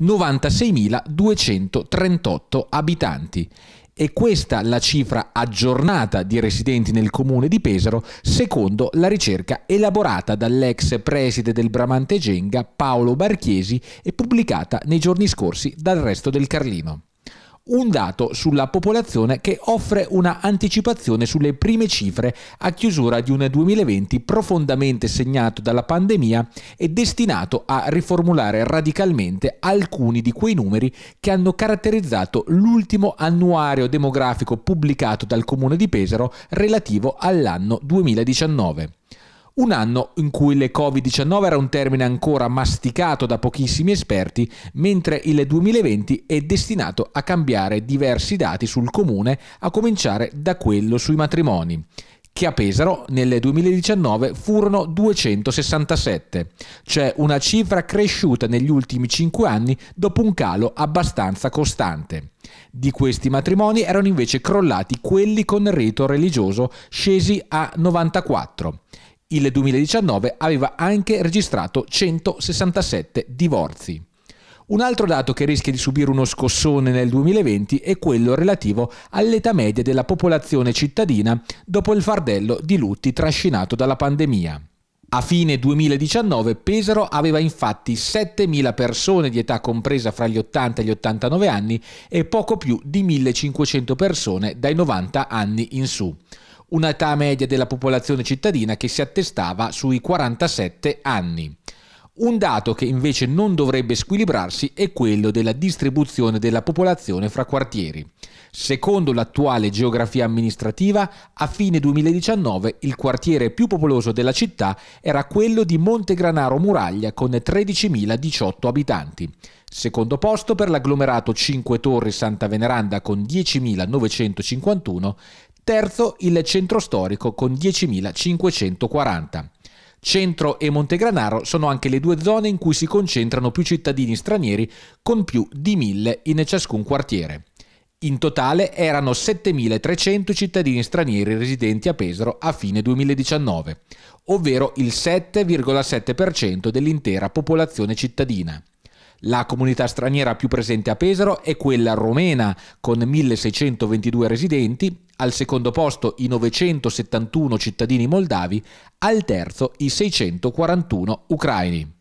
96.238 abitanti. E questa la cifra aggiornata di residenti nel comune di Pesaro secondo la ricerca elaborata dall'ex preside del Bramante Genga Paolo Barchiesi e pubblicata nei giorni scorsi dal resto del Carlino un dato sulla popolazione che offre una anticipazione sulle prime cifre a chiusura di un 2020 profondamente segnato dalla pandemia e destinato a riformulare radicalmente alcuni di quei numeri che hanno caratterizzato l'ultimo annuario demografico pubblicato dal comune di Pesaro relativo all'anno 2019. Un anno in cui le Covid-19 era un termine ancora masticato da pochissimi esperti, mentre il 2020 è destinato a cambiare diversi dati sul comune, a cominciare da quello sui matrimoni che a Pesaro nel 2019 furono 267, cioè una cifra cresciuta negli ultimi 5 anni dopo un calo abbastanza costante. Di questi matrimoni erano invece crollati quelli con rito religioso scesi a 94. Il 2019 aveva anche registrato 167 divorzi. Un altro dato che rischia di subire uno scossone nel 2020 è quello relativo all'età media della popolazione cittadina dopo il fardello di lutti trascinato dalla pandemia. A fine 2019 Pesaro aveva infatti 7.000 persone di età compresa fra gli 80 e gli 89 anni e poco più di 1.500 persone dai 90 anni in su un'età media della popolazione cittadina che si attestava sui 47 anni. Un dato che invece non dovrebbe squilibrarsi è quello della distribuzione della popolazione fra quartieri. Secondo l'attuale geografia amministrativa, a fine 2019 il quartiere più popoloso della città era quello di Montegranaro Muraglia con 13.018 abitanti. Secondo posto per l'agglomerato 5 Torri Santa Veneranda con 10.951, Terzo il centro storico con 10.540. Centro e Montegranaro sono anche le due zone in cui si concentrano più cittadini stranieri con più di 1.000 in ciascun quartiere. In totale erano 7.300 cittadini stranieri residenti a Pesaro a fine 2019, ovvero il 7,7% dell'intera popolazione cittadina. La comunità straniera più presente a Pesaro è quella romena, con 1.622 residenti, al secondo posto i 971 cittadini moldavi, al terzo i 641 ucraini.